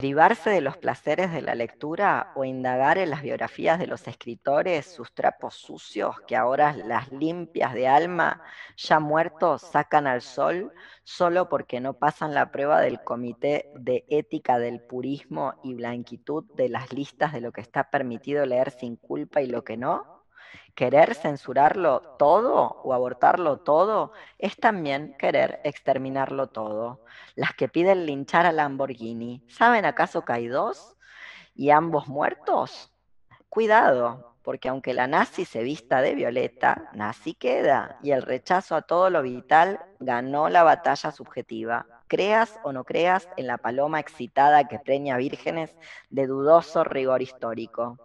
Privarse de los placeres de la lectura o indagar en las biografías de los escritores sus trapos sucios que ahora las limpias de alma, ya muertos, sacan al sol solo porque no pasan la prueba del Comité de Ética del Purismo y Blanquitud de las listas de lo que está permitido leer sin culpa y lo que no? Querer censurarlo todo o abortarlo todo es también querer exterminarlo todo. Las que piden linchar a Lamborghini, ¿saben acaso que hay dos? ¿Y ambos muertos? Cuidado, porque aunque la nazi se vista de violeta, nazi queda, y el rechazo a todo lo vital ganó la batalla subjetiva. Creas o no creas en la paloma excitada que preña vírgenes de dudoso rigor histórico.